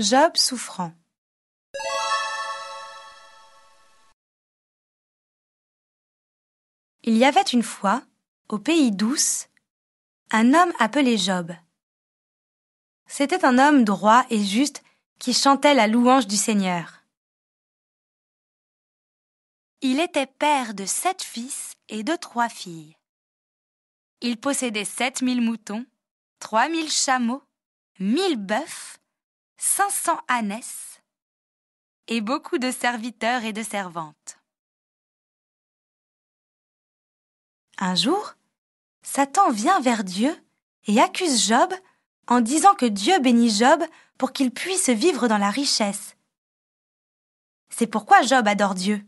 Job souffrant. Il y avait une fois, au pays douce, un homme appelé Job. C'était un homme droit et juste qui chantait la louange du Seigneur. Il était père de sept fils et de trois filles. Il possédait sept mille moutons, trois mille chameaux, mille bœufs 500 ânesses et beaucoup de serviteurs et de servantes. Un jour, Satan vient vers Dieu et accuse Job en disant que Dieu bénit Job pour qu'il puisse vivre dans la richesse. C'est pourquoi Job adore Dieu.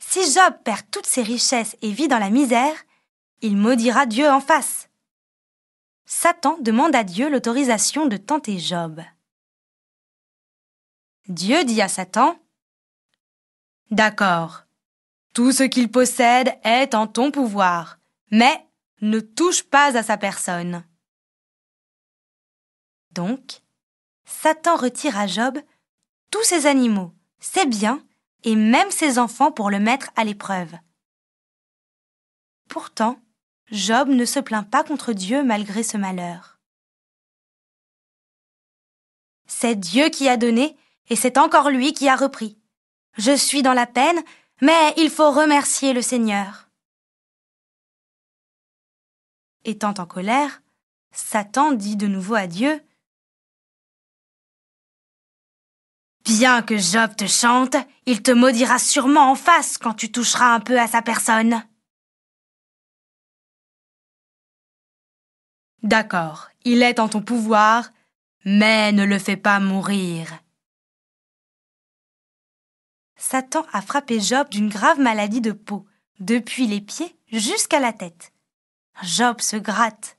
Si Job perd toutes ses richesses et vit dans la misère, il maudira Dieu en face. Satan demande à Dieu l'autorisation de tenter Job. Dieu dit à Satan D'accord, tout ce qu'il possède est en ton pouvoir, mais ne touche pas à sa personne. Donc, Satan retire à Job tous ses animaux, ses biens et même ses enfants pour le mettre à l'épreuve. Pourtant, Job ne se plaint pas contre Dieu malgré ce malheur. C'est Dieu qui a donné, et c'est encore lui qui a repris. Je suis dans la peine, mais il faut remercier le Seigneur. Étant en colère, Satan dit de nouveau à Dieu Bien que Job te chante, il te maudira sûrement en face quand tu toucheras un peu à sa personne. D'accord, il est en ton pouvoir, mais ne le fais pas mourir. Satan a frappé Job d'une grave maladie de peau, depuis les pieds jusqu'à la tête. Job se gratte.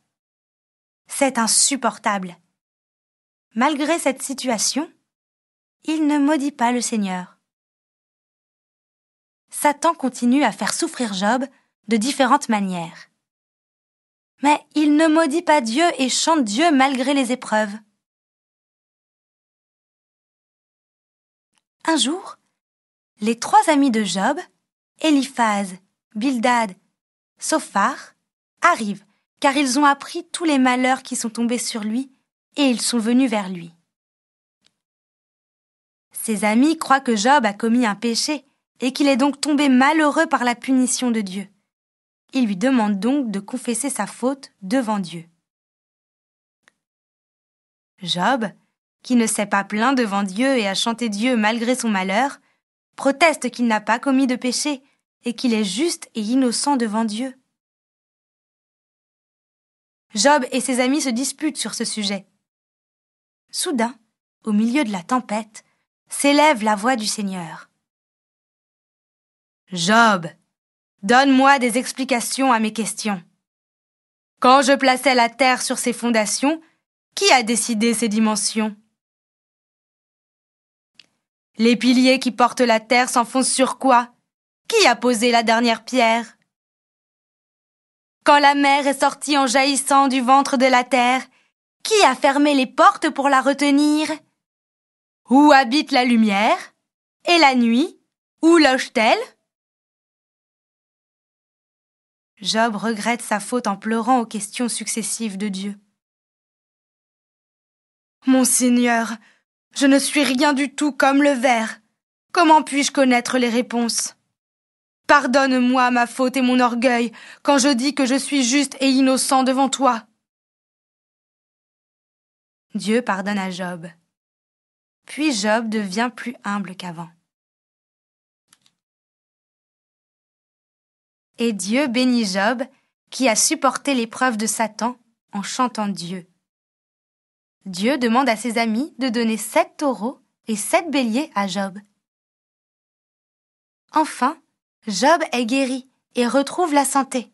C'est insupportable. Malgré cette situation, il ne maudit pas le Seigneur. Satan continue à faire souffrir Job de différentes manières. Mais il ne maudit pas Dieu et chante Dieu malgré les épreuves. Un jour, les trois amis de Job, Eliphaz, Bildad, Sophar, arrivent, car ils ont appris tous les malheurs qui sont tombés sur lui, et ils sont venus vers lui. Ses amis croient que Job a commis un péché, et qu'il est donc tombé malheureux par la punition de Dieu. Il lui demande donc de confesser sa faute devant Dieu. Job, qui ne s'est pas plaint devant Dieu et a chanté Dieu malgré son malheur, proteste qu'il n'a pas commis de péché et qu'il est juste et innocent devant Dieu. Job et ses amis se disputent sur ce sujet. Soudain, au milieu de la tempête, s'élève la voix du Seigneur. Job, Donne-moi des explications à mes questions. Quand je plaçais la Terre sur ses fondations, qui a décidé ses dimensions Les piliers qui portent la Terre s'enfoncent sur quoi Qui a posé la dernière pierre Quand la mer est sortie en jaillissant du ventre de la Terre, qui a fermé les portes pour la retenir Où habite la lumière Et la nuit Où loge-t-elle Job regrette sa faute en pleurant aux questions successives de Dieu. Mon Seigneur, je ne suis rien du tout comme le verre. Comment puis-je connaître les réponses Pardonne-moi ma faute et mon orgueil quand je dis que je suis juste et innocent devant toi. Dieu pardonne à Job. Puis Job devient plus humble qu'avant. Et Dieu bénit Job, qui a supporté l'épreuve de Satan en chantant Dieu. Dieu demande à ses amis de donner sept taureaux et sept béliers à Job. Enfin, Job est guéri et retrouve la santé.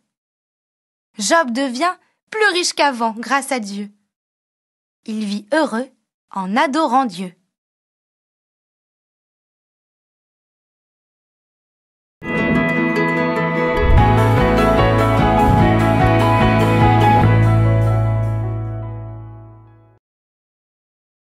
Job devient plus riche qu'avant grâce à Dieu. Il vit heureux en adorant Dieu.